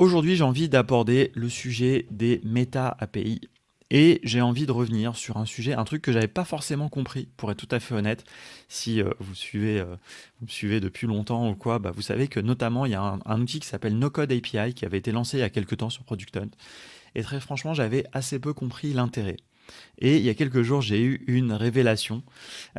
Aujourd'hui, j'ai envie d'aborder le sujet des méta API et j'ai envie de revenir sur un sujet, un truc que j'avais pas forcément compris, pour être tout à fait honnête. Si euh, vous, suivez, euh, me suivez depuis longtemps ou quoi, bah, vous savez que notamment il y a un, outil qui s'appelle NoCode API qui avait été lancé il y a quelques temps sur Product Hunt. Et très franchement, j'avais assez peu compris l'intérêt. Et il y a quelques jours, j'ai eu une révélation.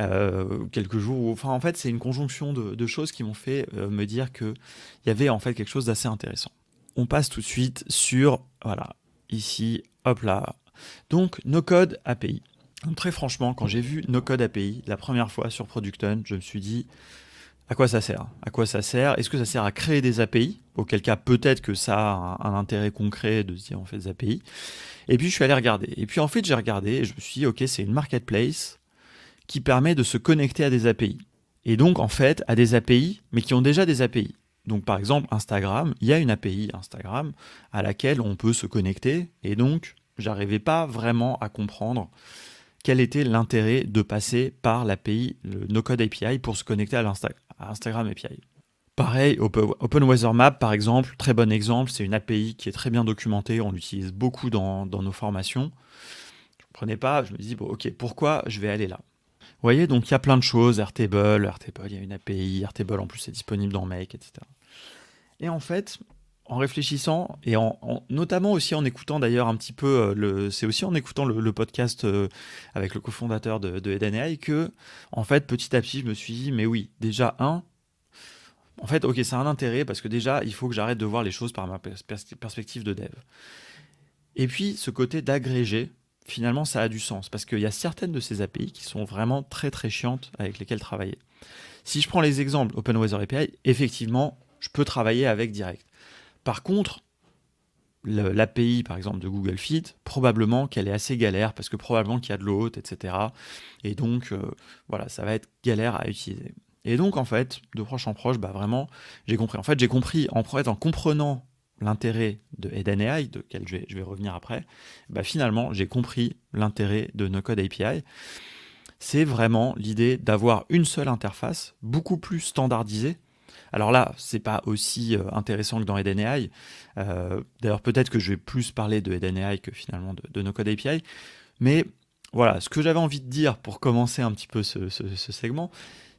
Euh, quelques jours, enfin en fait, c'est une conjonction de, de choses qui m'ont fait me dire qu'il y avait en fait quelque chose d'assez intéressant on passe tout de suite sur, voilà, ici, hop là. Donc, no-code API. très franchement, quand j'ai vu no-code API la première fois sur Hunt, je me suis dit, à quoi ça sert À quoi ça sert Est-ce que ça sert à créer des API Auquel cas, peut-être que ça a un, intérêt concret de se dire on fait des API. Et puis, je suis allé regarder. Et puis, en fait, j'ai regardé et je me suis dit, OK, c'est une marketplace qui permet de se connecter à des API. Et donc, en fait, à des API, mais qui ont déjà des API. Donc par exemple Instagram, il y a une API Instagram à laquelle on peut se connecter et donc j'arrivais pas vraiment à comprendre quel était l'intérêt de passer par l'API, le no-code API pour se connecter à, Instagram API. Pareil, Open, Weather Map par exemple, très bon exemple, c'est une API qui est très bien documentée, on l'utilise beaucoup dans, nos formations. Je ne comprenais pas, je me disais, bon, ok, pourquoi je vais aller là vous voyez, donc il y a plein de choses, Airtable, Airtable, il y a une API, Airtable en plus est disponible dans Make, etc. Et en fait, en réfléchissant et en, notamment aussi en écoutant d'ailleurs un petit peu euh, le c'est aussi en écoutant le, podcast euh, avec le cofondateur de, de EdenAI que en fait petit à petit je me suis dit mais oui déjà un en fait ok c'est un intérêt parce que déjà il faut que j'arrête de voir les choses par ma perspective de dev et puis ce côté d'agréger finalement, ça a du sens parce qu'il y a certaines de ces API qui sont vraiment très très chiantes avec lesquelles travailler. Si je prends les exemples Open Weather API, effectivement, je peux travailler avec direct. Par contre, l'API par exemple de Google Fit, probablement qu'elle est assez galère parce que probablement qu'il y a de l'hôte, etc. Et donc, euh, voilà, ça va être galère à utiliser. Et donc, en fait, de proche en proche, bah vraiment, j'ai compris. En fait, j'ai compris en, en comprenant l'intérêt de Eden de quel je vais, revenir après, bah, finalement, j'ai compris l'intérêt de NoCode API. C'est vraiment l'idée d'avoir une seule interface, beaucoup plus standardisée. Alors là, c'est pas aussi euh, intéressant que dans Eden euh, D'ailleurs, peut-être que je vais plus parler de Eden que finalement de, NoCode API. Mais voilà, ce que j'avais envie de dire pour commencer un petit peu ce segment,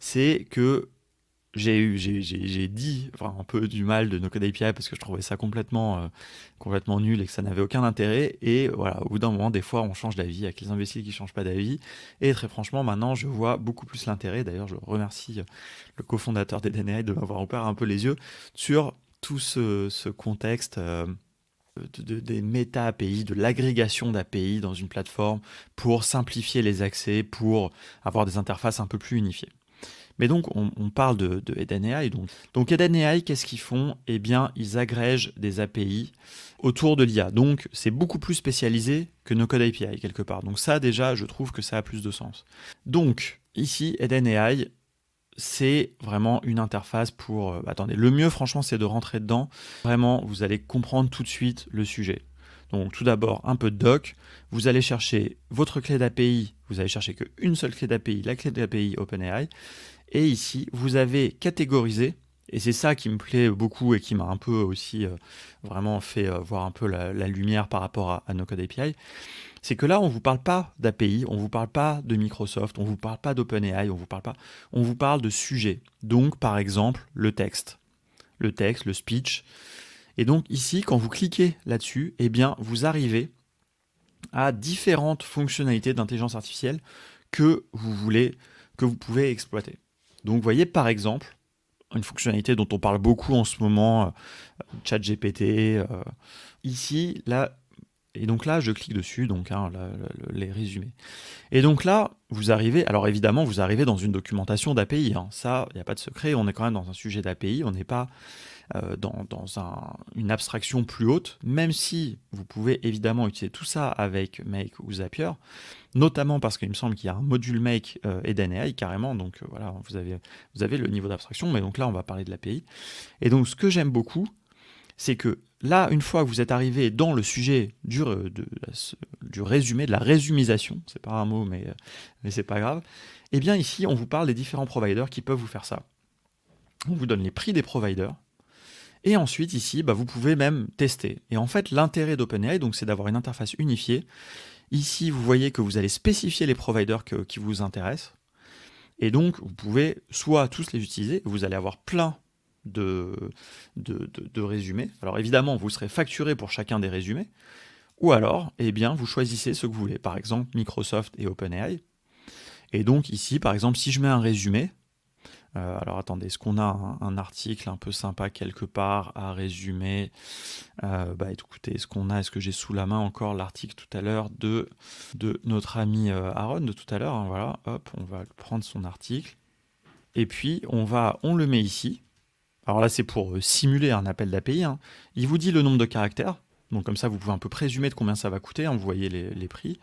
c'est que j'ai eu, j'ai dit un peu du mal de nos API parce que je trouvais ça complètement, euh, complètement nul et que ça n'avait aucun intérêt. Et voilà, au bout d'un moment, des fois, on change d'avis avec les imbéciles qui ne changent pas d'avis. Et très franchement, maintenant, je vois beaucoup plus l'intérêt. D'ailleurs, je remercie euh, le cofondateur des DNA de m'avoir ouvert un peu les yeux sur tout ce, contexte. Euh, de, des méta-API, de l'agrégation d'API dans une plateforme pour simplifier les accès, pour avoir des interfaces un peu plus unifiées. Mais donc, on, parle de, AI. Donc, donc Eden AI, qu'est-ce qu'ils font Eh bien, ils agrègent des API autour de l'IA. Donc, c'est beaucoup plus spécialisé que nos codes API, quelque part. Donc ça, déjà, je trouve que ça a plus de sens. Donc, ici, Eden AI, c'est vraiment une interface pour... Euh, attendez, le mieux, franchement, c'est de rentrer dedans. Vraiment, vous allez comprendre tout de suite le sujet. Donc tout d'abord un peu de doc, vous allez chercher votre clé d'API, vous allez chercher qu'une seule clé d'API, la clé d'API OpenAI, et ici, vous avez catégorisé, et c'est ça qui me plaît beaucoup et qui m'a un peu aussi euh, vraiment fait euh, voir un peu la, lumière par rapport à, nos codes API, c'est que là, on ne vous parle pas d'API, on ne vous parle pas de Microsoft, on ne vous parle pas d'OpenAI, on vous parle pas, on vous parle de sujets. Donc, par exemple, le texte. Le texte, le speech. Et donc ici, quand vous cliquez là-dessus, eh bien, vous arrivez à différentes fonctionnalités d'intelligence artificielle que vous voulez, que vous pouvez exploiter. Donc vous voyez par exemple une fonctionnalité dont on parle beaucoup en ce moment, euh, chat GPT, euh, ici, là, et donc là, je clique dessus, donc hein, les résumés. Et donc là, vous arrivez, alors évidemment, vous arrivez dans une documentation d'API. Hein. Ça, il n'y a pas de secret, on est quand même dans un sujet d'API, on n'est pas euh, dans, une abstraction plus haute, même si vous pouvez évidemment utiliser tout ça avec Make ou Zapier, notamment parce qu'il me semble qu'il y a un module Make euh, et DNA carrément, donc euh, voilà, vous avez, le niveau d'abstraction, mais donc là on va parler de l'API. Et donc ce que j'aime beaucoup, c'est que là, une fois que vous êtes arrivé dans le sujet du, résumé, de la résumisation, c'est pas un mot, mais, mais c'est pas grave, eh bien ici, on vous parle des différents providers qui peuvent vous faire ça. On vous donne les prix des providers, et ensuite, ici, bah, vous pouvez même tester. Et en fait, l'intérêt d'OpenAI, c'est d'avoir une interface unifiée. Ici, vous voyez que vous allez spécifier les providers qui vous intéressent. Et donc, vous pouvez soit tous les utiliser, vous allez avoir plein de, de, de résumés. Alors évidemment, vous serez facturé pour chacun des résumés. Ou alors, eh bien, vous choisissez ce que vous voulez. Par exemple, Microsoft et OpenAI. Et donc ici, par exemple, si je mets un résumé, euh, alors attendez, est-ce qu'on a un, article un peu sympa quelque part à résumer euh, Bah écoutez, est-ce qu'on a, est-ce que j'ai sous la main encore l'article tout à l'heure de, notre ami euh, Aaron de tout à l'heure hein, Voilà, hop, on va prendre son article. Et puis on va, on le met ici. Alors là, c'est pour simuler un appel d'API. Hein. Il vous dit le nombre de caractères. Donc comme ça, vous pouvez un peu présumer de combien ça va coûter. Hein, vous voyez les, les prix.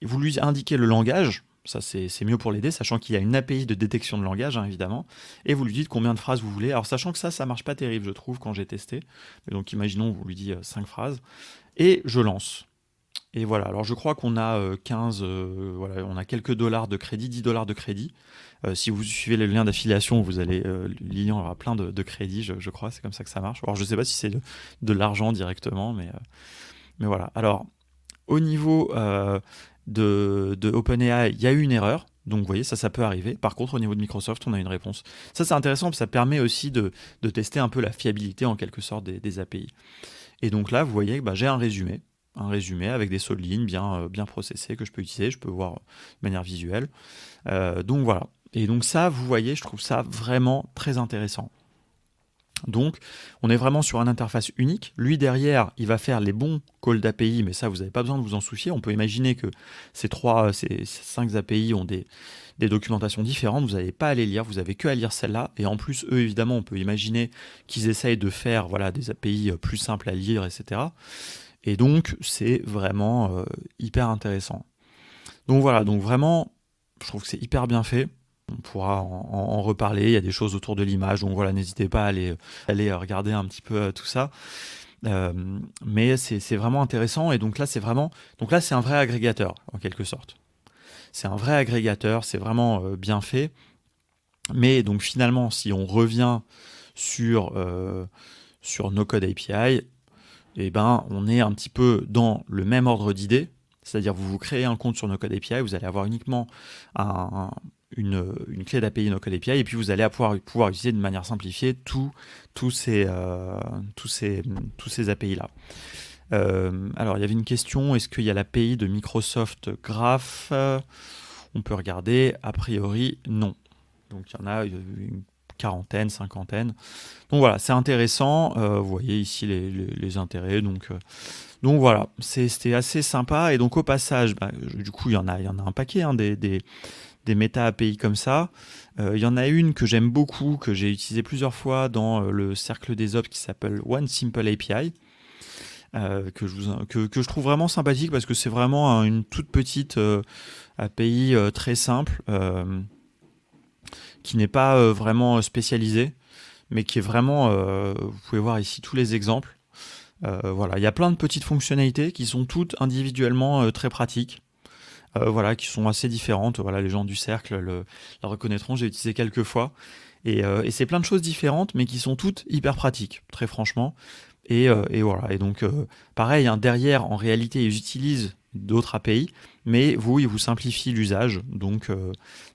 Et vous lui indiquez le langage. Ça, c'est mieux pour l'aider, sachant qu'il y a une API de détection de langage, hein, évidemment. Et vous lui dites combien de phrases vous voulez. Alors, sachant que ça, ça marche pas terrible, je trouve, quand j'ai testé. donc, imaginons, vous lui dites 5 euh, phrases. Et je lance. Et voilà, alors je crois qu'on a 15, euh, euh, voilà, on a quelques dollars de crédit, 10 dollars de crédit. si vous suivez le lien d'affiliation, vous allez, il aura plein de, crédits, je, crois, c'est comme ça que ça marche. Alors je ne sais pas si c'est de, de l'argent directement, mais, mais voilà. Alors, au niveau de, OpenAI, il y a eu une erreur. Donc vous voyez, ça, ça peut arriver. Par contre, au niveau de Microsoft, on a une réponse. Ça, c'est intéressant, parce que ça permet aussi de, tester un peu la fiabilité, en quelque sorte, des, API. Et donc là, vous voyez, bah, j'ai un résumé, un résumé avec des de lignes bien, euh, bien processées que je peux utiliser, je peux voir de manière visuelle. Euh, donc voilà. Et donc ça, vous voyez, je trouve ça vraiment très intéressant. Donc, on est vraiment sur une interface unique. Lui, derrière, il va faire les bons calls d'API, mais ça, vous n'avez pas besoin de vous en soucier. On peut imaginer que ces trois, euh, ces cinq API ont des, documentations différentes. Vous n'avez pas à les lire, vous n'avez que à lire celle-là. Et en plus, eux, évidemment, on peut imaginer qu'ils essayent de faire voilà, des API euh, plus simples à lire, etc. Et donc, c'est vraiment euh, hyper intéressant. Donc voilà, donc vraiment, je trouve que c'est hyper bien fait on pourra en, reparler. Il y a des choses autour de l'image, donc voilà, n'hésitez pas à aller, euh, regarder un petit peu euh, tout ça. Euh, mais c'est vraiment intéressant et donc là c'est vraiment donc là c'est un vrai agrégateur en quelque sorte. C'est un vrai agrégateur, c'est vraiment bien fait. Mais donc finalement, si on revient sur sur nos codes API, eh ben on est un petit peu dans le même ordre d'idées, c'est-à-dire vous vous créez un compte sur nos codes API, vous allez avoir uniquement un, une, une clé d'API no-code API, et puis vous allez pouvoir, pouvoir utiliser de manière simplifiée tous ces, euh, tous ces, tous ces API-là. Euh, alors, il y avait une question, est-ce qu'il y a l'API de Microsoft Graph On peut regarder, a priori, non. Donc, il y en a euh, une quarantaine, cinquantaine. Donc voilà, c'est intéressant. vous voyez ici les, intérêts. Donc, donc voilà, c'était assez sympa. Et donc au passage, bah, du coup, il y en a, il y en a un paquet hein, des, des méta API comme ça. Euh, il y en a une que j'aime beaucoup, que j'ai utilisée plusieurs fois dans euh, le cercle des ops qui s'appelle One Simple API. Euh, que, je vous, que, je trouve vraiment sympathique parce que c'est vraiment une toute petite API très simple qui n'est pas vraiment spécialisée mais qui est vraiment, vous pouvez voir ici tous les exemples. voilà, il y a plein de petites fonctionnalités qui sont toutes individuellement très pratiques. Euh, voilà, qui sont assez différentes. Voilà, les gens du cercle le, la reconnaîtront, j'ai utilisé quelques fois. Et, euh, c'est plein de choses différentes, mais qui sont toutes hyper pratiques, très franchement. Et, euh, voilà. Et donc, pareil, hein, derrière, en réalité, ils utilisent d'autres API, mais vous, ils vous simplifient l'usage. Donc,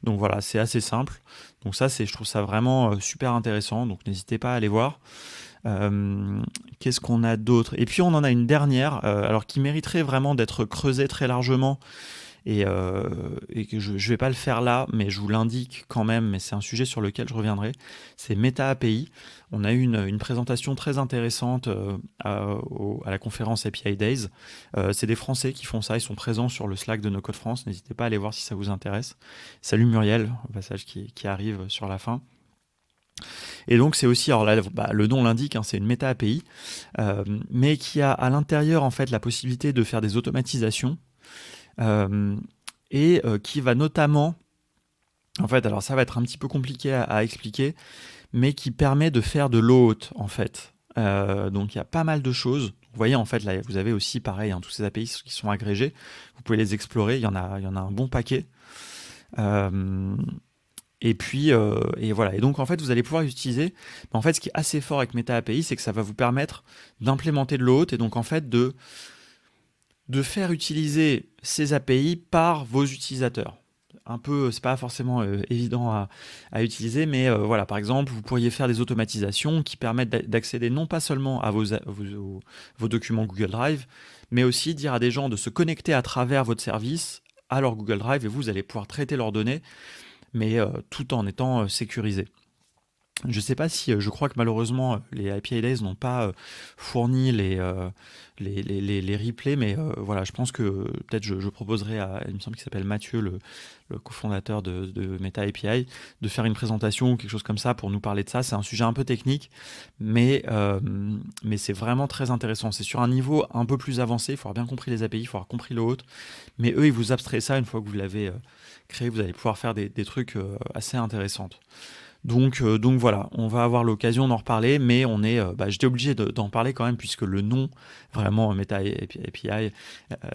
donc voilà, c'est assez simple. Donc ça, c'est, je trouve ça vraiment super intéressant. Donc n'hésitez pas à aller voir. qu'est-ce qu'on a d'autre Et puis on en a une dernière, alors qui mériterait vraiment d'être creusée très largement, euh, et, que je ne vais pas le faire là, mais je vous l'indique quand même, mais c'est un sujet sur lequel je reviendrai, c'est Meta API. On a eu une, présentation très intéressante euh, à, la conférence API Days. Euh, c'est des Français qui font ça, ils sont présents sur le Slack de No France, n'hésitez pas à aller voir si ça vous intéresse. Salut Muriel, passage qui, arrive sur la fin. Et donc c'est aussi, alors bah, le nom l'indique, hein, c'est une méta API, mais qui a à l'intérieur en fait la possibilité de faire des automatisations euh, et euh, qui va notamment, en fait, alors ça va être un petit peu compliqué à, expliquer, mais qui permet de faire de l'eau en fait. Euh, donc il y a pas mal de choses vous voyez, en fait, là, vous avez aussi, pareil, hein, tous ces API qui sont agrégés. Vous pouvez les explorer. Il y en a, il y en a un bon paquet. et puis, et voilà. Et donc, en fait, vous allez pouvoir utiliser. En fait, ce qui est assez fort avec Meta API, c'est que ça va vous permettre d'implémenter de l'autre et donc, en fait, de de faire utiliser ces API par vos utilisateurs. Un peu, euh, c'est pas forcément euh, évident à, utiliser, mais euh, voilà, par exemple, vous pourriez faire des automatisations qui permettent d'accéder non pas seulement à vos, documents Google Drive, mais aussi dire à des gens de se connecter à travers votre service à leur Google Drive et vous allez pouvoir traiter leurs données, mais tout en étant sécurisé. Je ne sais pas si, euh, je crois que malheureusement euh, les API Days n'ont pas euh, fourni les, les, les, les replays, mais voilà, je pense que peut-être je, proposerai à, il me semble qu'il s'appelle Mathieu, le, le cofondateur de, Meta API, de faire une présentation ou quelque chose comme ça pour nous parler de ça. C'est un sujet un peu technique, mais, mais c'est vraiment très intéressant. C'est sur un niveau un peu plus avancé, il faut avoir bien compris les API, il faut avoir compris l'autre, mais eux, ils vous abstraient ça une fois que vous l'avez créé, vous allez pouvoir faire des, des trucs assez intéressants. Euh, donc, voilà, on va avoir l'occasion d'en reparler, mais on est, euh, bah, j'étais obligé d'en parler quand même puisque le nom vraiment euh, Meta API,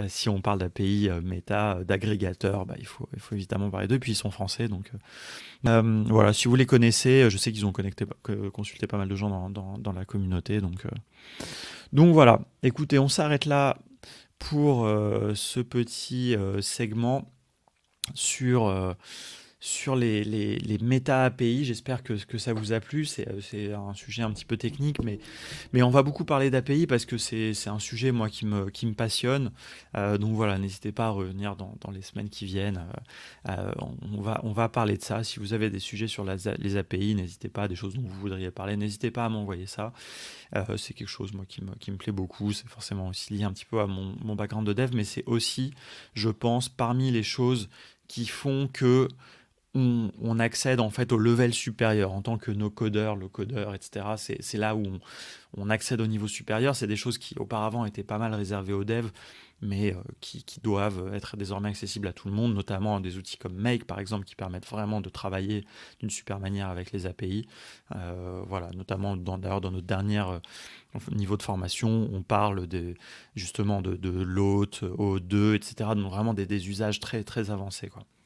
si on parle d'API Meta d'agrégateur, bah, il faut, il faut évidemment parler d'eux. Puis ils sont français, donc voilà. Si vous les connaissez, je sais qu'ils ont connecté, consulté pas mal de gens dans, la communauté, donc donc voilà. Écoutez, on s'arrête là pour ce petit segment sur, sur les, méta-API. J'espère que, que ça vous a plu. Euh, c'est un sujet un petit peu technique, mais, mais on va beaucoup parler d'API parce que c'est un sujet, moi, qui me, qui me passionne. Euh, donc voilà, n'hésitez pas à revenir dans, les semaines qui viennent. Euh, on, va, on va parler de ça. Si vous avez des sujets sur les API, n'hésitez pas, des choses dont vous voudriez parler, n'hésitez pas à m'envoyer ça. c'est quelque chose, moi, qui me, qui me plaît beaucoup. C'est forcément aussi lié un petit peu à mon background de dev, mais c'est aussi, je pense, parmi les choses qui font que on, accède en fait au level supérieur en tant que nos codeurs, le codeur, etc. C'est là où on, accède au niveau supérieur. C'est des choses qui auparavant étaient pas mal réservées aux devs, mais euh, qui, doivent être désormais accessibles à tout le monde, notamment des outils comme Make par exemple qui permettent vraiment de travailler d'une super manière avec les API. Euh, voilà, notamment d'ailleurs dans, notre dernier euh, niveau de formation, on parle justement de, de l'hôte, O2, etc. Donc vraiment des, usages très très avancés quoi.